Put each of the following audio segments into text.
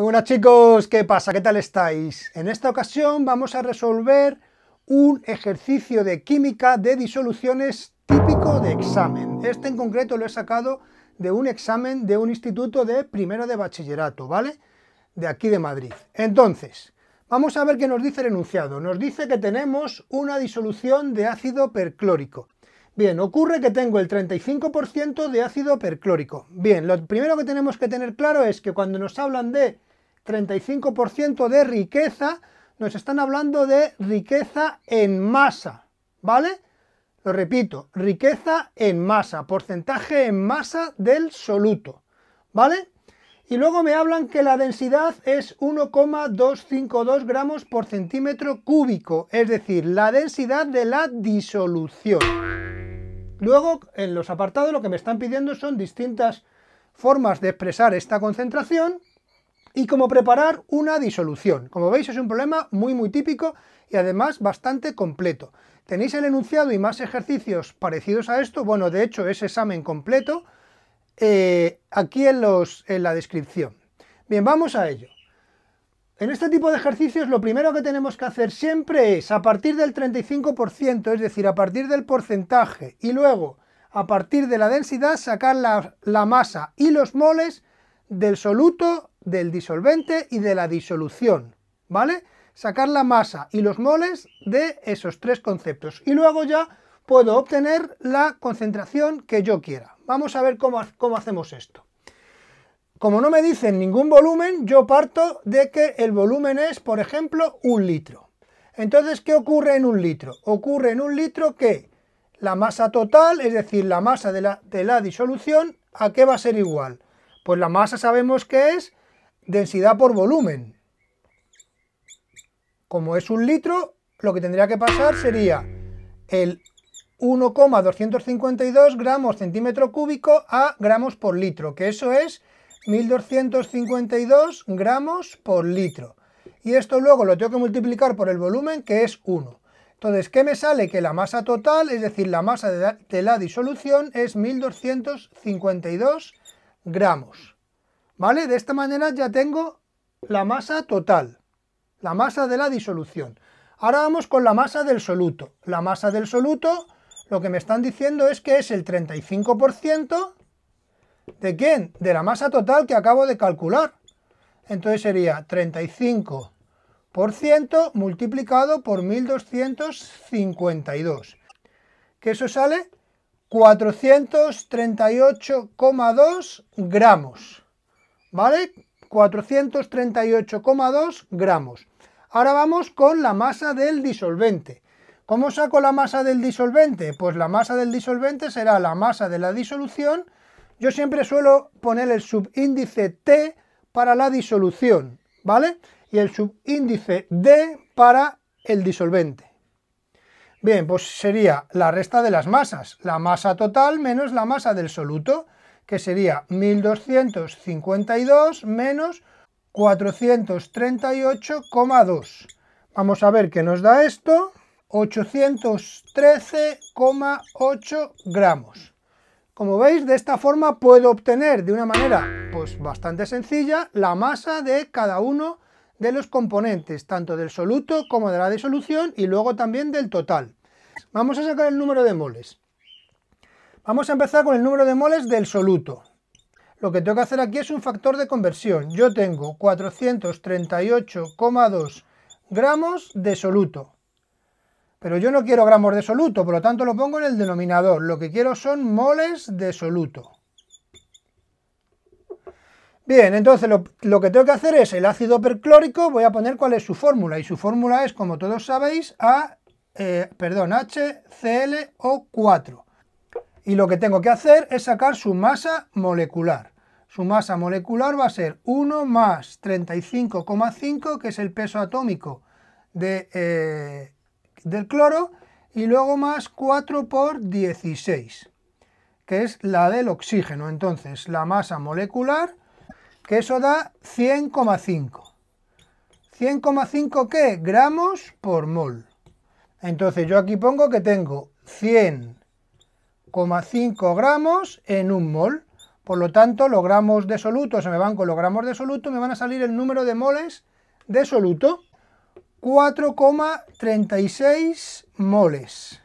Muy buenas chicos, ¿qué pasa? ¿Qué tal estáis? En esta ocasión vamos a resolver un ejercicio de química de disoluciones típico de examen. Este en concreto lo he sacado de un examen de un instituto de primero de bachillerato, ¿vale? De aquí de Madrid. Entonces, vamos a ver qué nos dice el enunciado. Nos dice que tenemos una disolución de ácido perclórico. Bien, ocurre que tengo el 35% de ácido perclórico. Bien, lo primero que tenemos que tener claro es que cuando nos hablan de 35% de riqueza, nos están hablando de riqueza en masa, ¿vale? Lo repito, riqueza en masa, porcentaje en masa del soluto, ¿vale? Y luego me hablan que la densidad es 1,252 gramos por centímetro cúbico, es decir, la densidad de la disolución. Luego, en los apartados lo que me están pidiendo son distintas formas de expresar esta concentración, y cómo preparar una disolución. Como veis es un problema muy muy típico y además bastante completo. Tenéis el enunciado y más ejercicios parecidos a esto, bueno de hecho es examen completo, eh, aquí en, los, en la descripción. Bien, vamos a ello. En este tipo de ejercicios lo primero que tenemos que hacer siempre es a partir del 35%, es decir, a partir del porcentaje y luego a partir de la densidad sacar la, la masa y los moles del soluto del disolvente y de la disolución, ¿vale? Sacar la masa y los moles de esos tres conceptos. Y luego ya puedo obtener la concentración que yo quiera. Vamos a ver cómo, hacemos esto. Como no me dicen ningún volumen, yo parto de que el volumen es, por ejemplo, un litro. Entonces, ¿qué ocurre en un litro? Ocurre en un litro que la masa total, es decir, la masa de la, de la, disolución, ¿a qué va a ser igual? Pues la masa sabemos que es densidad por volumen. Como es un litro, lo que tendría que pasar sería el 1,252 gramos centímetro cúbico a gramos por litro, que eso es 1252 gramos por litro. Y esto luego lo tengo que multiplicar por el volumen, que es 1. Entonces, ¿qué me sale? Que la masa total, es decir, la masa de la, disolución, es 1252 gramos. ¿Vale? De esta manera ya tengo la masa total, la masa de la disolución. Ahora vamos con la masa del soluto. La masa del soluto lo que me están diciendo es que es el 35% ¿de quién? De la masa total que acabo de calcular. Entonces sería 35% multiplicado por 1252. Que eso sale 438,2 gramos. ¿vale? 438,2 gramos. Ahora vamos con la masa del disolvente. ¿Cómo saco la masa del disolvente? Pues la masa del disolvente será la masa de la disolución. Yo siempre suelo poner el subíndice T para la disolución, ¿vale? Y el subíndice D para el disolvente. Bien, pues sería la resta de las masas, la masa total menos la masa del soluto que sería 1252 menos 438,2. Vamos a ver qué nos da esto. 813,8 gramos. Como veis, de esta forma puedo obtener de una manera pues, bastante sencilla la masa de cada uno de los componentes, tanto del soluto como de la disolución y luego también del total. Vamos a sacar el número de moles. Vamos a empezar con el número de moles del soluto. Lo que tengo que hacer aquí es un factor de conversión. Yo tengo 438,2 gramos de soluto. Pero yo no quiero gramos de soluto, por lo tanto lo pongo en el denominador. Lo que quiero son moles de soluto. Bien, entonces lo, que tengo que hacer es el ácido perclórico, voy a poner cuál es su fórmula, y su fórmula es, como todos sabéis, A, HClO4. Eh, y lo que tengo que hacer es sacar su masa molecular. Su masa molecular va a ser 1 más 35,5, que es el peso atómico de, eh, del cloro, y luego más 4 por 16, que es la del oxígeno. Entonces, la masa molecular, que eso da 100,5. 100,5 ¿qué? Gramos por mol. Entonces, yo aquí pongo que tengo 100 0,5 gramos en un mol. Por lo tanto, los gramos de soluto se me van con los gramos de soluto, me van a salir el número de moles de soluto. 4,36 moles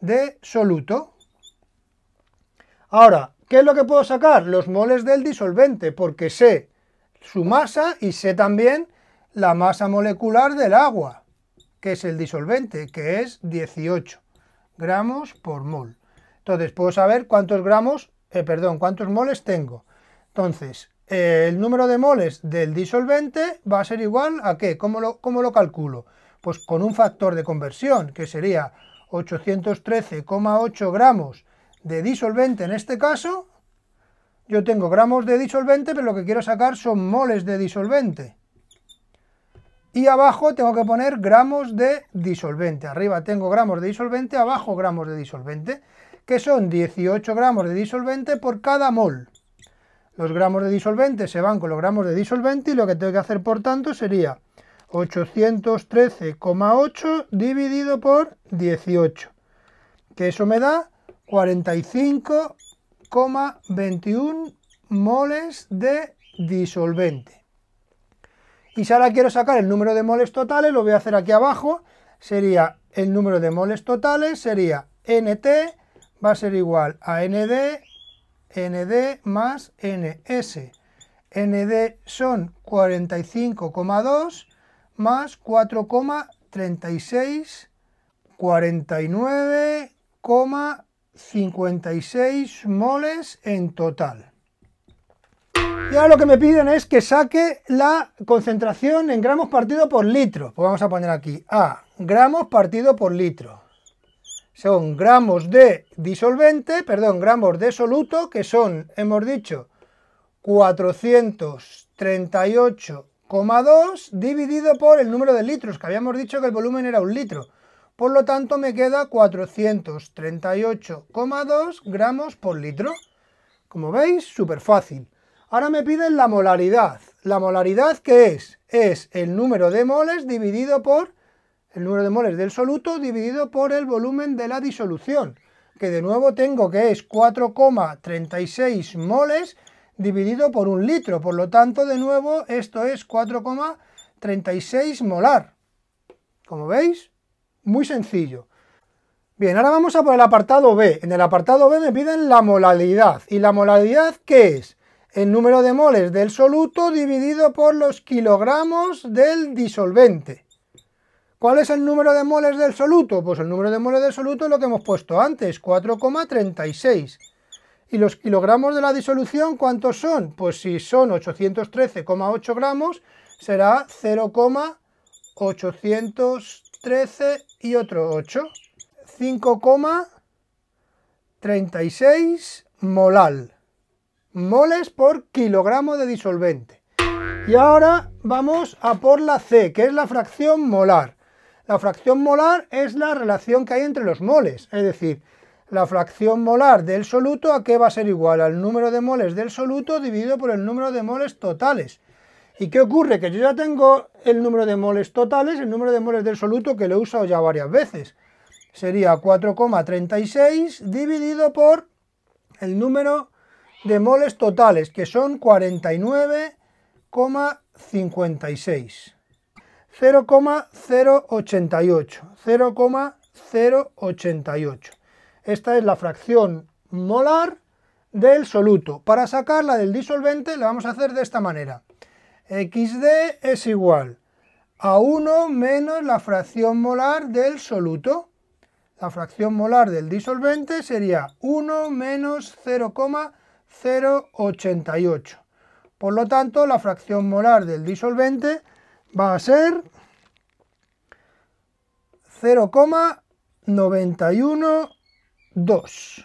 de soluto. Ahora, ¿qué es lo que puedo sacar? Los moles del disolvente, porque sé su masa y sé también la masa molecular del agua, que es el disolvente, que es 18 gramos por mol. Entonces, puedo saber cuántos gramos, eh, perdón, cuántos moles tengo. Entonces, eh, el número de moles del disolvente va a ser igual a qué? ¿Cómo lo, ¿Cómo lo calculo? Pues con un factor de conversión, que sería 813,8 gramos de disolvente en este caso. Yo tengo gramos de disolvente, pero lo que quiero sacar son moles de disolvente y abajo tengo que poner gramos de disolvente. Arriba tengo gramos de disolvente, abajo gramos de disolvente, que son 18 gramos de disolvente por cada mol. Los gramos de disolvente se van con los gramos de disolvente y lo que tengo que hacer por tanto sería 813,8 dividido por 18, que eso me da 45,21 moles de disolvente si ahora quiero sacar el número de moles totales, lo voy a hacer aquí abajo, sería el número de moles totales, sería NT, va a ser igual a ND, ND más NS. ND son 45,2 más 4,36, 49,56 moles en total. Y ahora lo que me piden es que saque la concentración en gramos partido por litro. Pues vamos a poner aquí A, gramos partido por litro. Son gramos de disolvente, perdón, gramos de soluto, que son, hemos dicho, 438,2 dividido por el número de litros, que habíamos dicho que el volumen era un litro. Por lo tanto, me queda 438,2 gramos por litro. Como veis, súper fácil. Ahora me piden la molaridad. ¿La molaridad qué es? Es el número de moles dividido por el número de moles del soluto dividido por el volumen de la disolución, que de nuevo tengo que es 4,36 moles dividido por un litro. Por lo tanto, de nuevo, esto es 4,36 molar. Como veis, muy sencillo. Bien, ahora vamos a por el apartado B. En el apartado B me piden la molaridad. ¿Y la molaridad qué es? el número de moles del soluto dividido por los kilogramos del disolvente. ¿Cuál es el número de moles del soluto? Pues el número de moles del soluto es lo que hemos puesto antes, 4,36. ¿Y los kilogramos de la disolución cuántos son? Pues si son 813,8 gramos, será 0,813 y otro 8. 5,36 molal moles por kilogramo de disolvente. Y ahora vamos a por la C, que es la fracción molar. La fracción molar es la relación que hay entre los moles, es decir, la fracción molar del soluto a qué va a ser igual al número de moles del soluto dividido por el número de moles totales. ¿Y qué ocurre? Que yo ya tengo el número de moles totales, el número de moles del soluto que lo he usado ya varias veces. Sería 4,36 dividido por el número de moles totales, que son 49,56. 0,088. 0,088. Esta es la fracción molar del soluto. Para sacarla del disolvente le vamos a hacer de esta manera. XD es igual a 1 menos la fracción molar del soluto. La fracción molar del disolvente sería 1 menos 0,088. 0,88. Por lo tanto, la fracción molar del disolvente va a ser 0,912.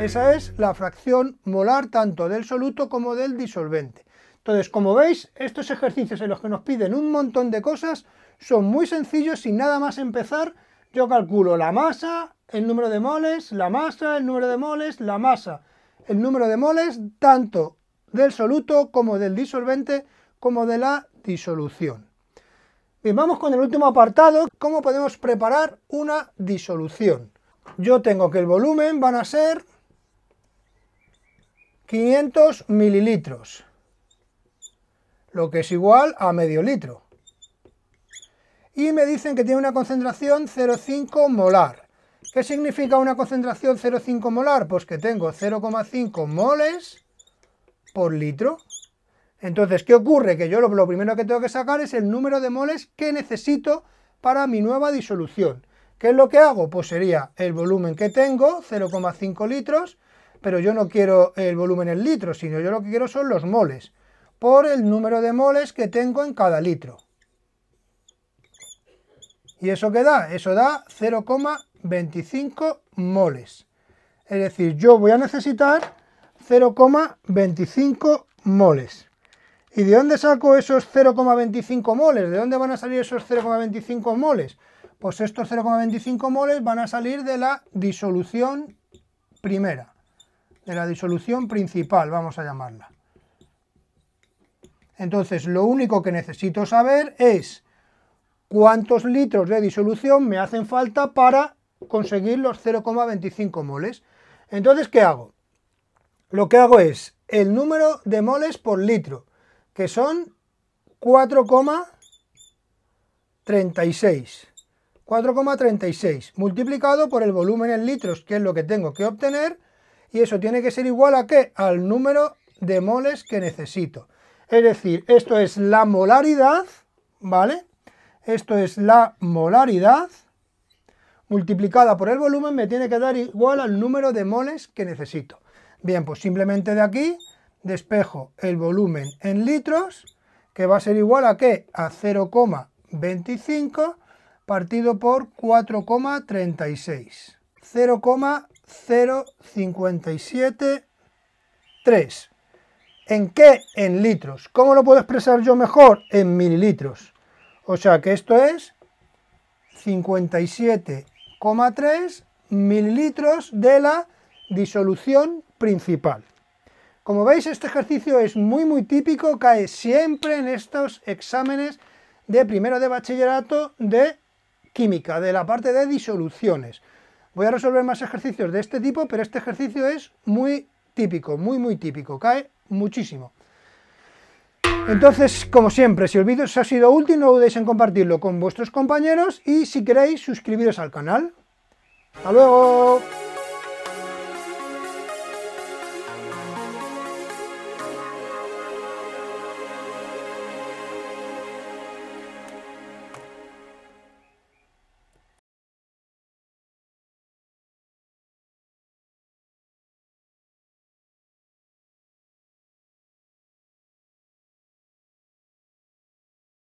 Esa es la fracción molar tanto del soluto como del disolvente. Entonces, como veis, estos ejercicios en los que nos piden un montón de cosas son muy sencillos y nada más empezar yo calculo la masa, el número de moles, la masa, el número de moles, la masa, el número de moles tanto del soluto como del disolvente como de la disolución. Bien, vamos con el último apartado, cómo podemos preparar una disolución. Yo tengo que el volumen van a ser 500 mililitros, lo que es igual a medio litro. Y me dicen que tiene una concentración 0,5 molar. ¿Qué significa una concentración 0,5 molar? Pues que tengo 0,5 moles por litro. Entonces, ¿qué ocurre? Que yo lo, primero que tengo que sacar es el número de moles que necesito para mi nueva disolución. ¿Qué es lo que hago? Pues sería el volumen que tengo, 0,5 litros, pero yo no quiero el volumen en litros, sino yo lo que quiero son los moles, por el número de moles que tengo en cada litro. ¿Y eso qué da? Eso da 0,5. 25 moles. Es decir, yo voy a necesitar 0,25 moles. ¿Y de dónde saco esos 0,25 moles? ¿De dónde van a salir esos 0,25 moles? Pues estos 0,25 moles van a salir de la disolución primera, de la disolución principal, vamos a llamarla. Entonces, lo único que necesito saber es cuántos litros de disolución me hacen falta para conseguir los 0,25 moles. Entonces, ¿qué hago? Lo que hago es el número de moles por litro, que son 4,36. 4,36 multiplicado por el volumen en litros, que es lo que tengo que obtener, y eso tiene que ser igual a qué? Al número de moles que necesito. Es decir, esto es la molaridad, ¿vale? Esto es la molaridad multiplicada por el volumen me tiene que dar igual al número de moles que necesito. Bien, pues simplemente de aquí despejo el volumen en litros, que va a ser igual a qué? A 0,25 partido por 4,36. 0,0573. ¿En qué? En litros. ¿Cómo lo puedo expresar yo mejor? En mililitros. O sea que esto es 57 3 mililitros de la disolución principal. Como veis, este ejercicio es muy muy típico, cae siempre en estos exámenes de primero de bachillerato de química, de la parte de disoluciones. Voy a resolver más ejercicios de este tipo, pero este ejercicio es muy típico, muy muy típico, cae muchísimo. Entonces, como siempre, si el vídeo os ha sido útil, no dudéis en compartirlo con vuestros compañeros y si queréis, suscribiros al canal. ¡Hasta luego!